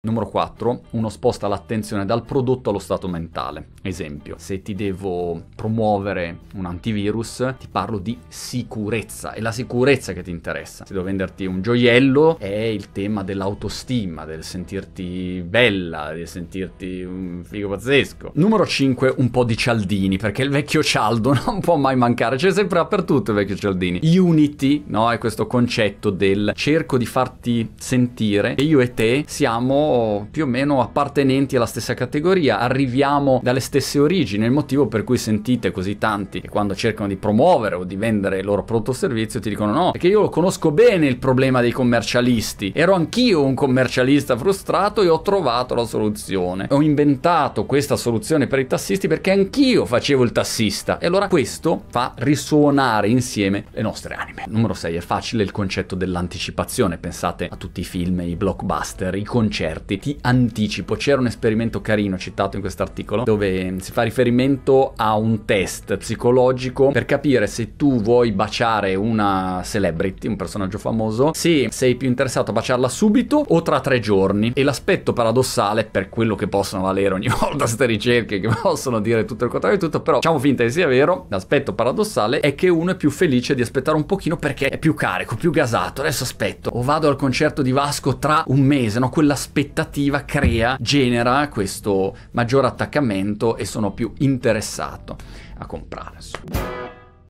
Numero 4, uno sposta l'attenzione dal prodotto allo stato mentale. Esempio, se ti devo promuovere un antivirus, ti parlo di sicurezza, è la sicurezza che ti interessa. Se devo venderti un gioiello, è il tema dell'autostima, del sentirti bella, di sentirti un figo pazzesco. Numero 5, un po' di cialdini, perché il vecchio cialdo non può mai mancare, c'è sempre dappertutto il vecchio cialdini. Unity, no? È questo concetto del cerco di farti sentire che io e te siamo siamo più o meno appartenenti alla stessa categoria, arriviamo dalle stesse origini, il motivo per cui sentite così tanti che quando cercano di promuovere o di vendere il loro prodotto o servizio ti dicono no, perché io conosco bene il problema dei commercialisti, ero anch'io un commercialista frustrato e ho trovato la soluzione, ho inventato questa soluzione per i tassisti perché anch'io facevo il tassista e allora questo fa risuonare insieme le nostre anime. Numero 6 è facile il concetto dell'anticipazione, pensate a tutti i film, i blockbuster, i concerti, esperti. Ti anticipo, c'era un esperimento carino citato in quest'articolo dove mm, si fa riferimento a un test psicologico per capire se tu vuoi baciare una celebrity, un personaggio famoso, se sei più interessato a baciarla subito o tra tre giorni. E l'aspetto paradossale, per quello che possono valere ogni volta queste ricerche, che possono dire tutto il contrario di tutto, però facciamo finta che sia vero, l'aspetto paradossale è che uno è più felice di aspettare un pochino perché è più carico, più gasato, adesso aspetto, o vado al concerto di Vasco tra un mese, no? Quell'aspetto aspettativa crea, genera questo maggior attaccamento e sono più interessato a comprare.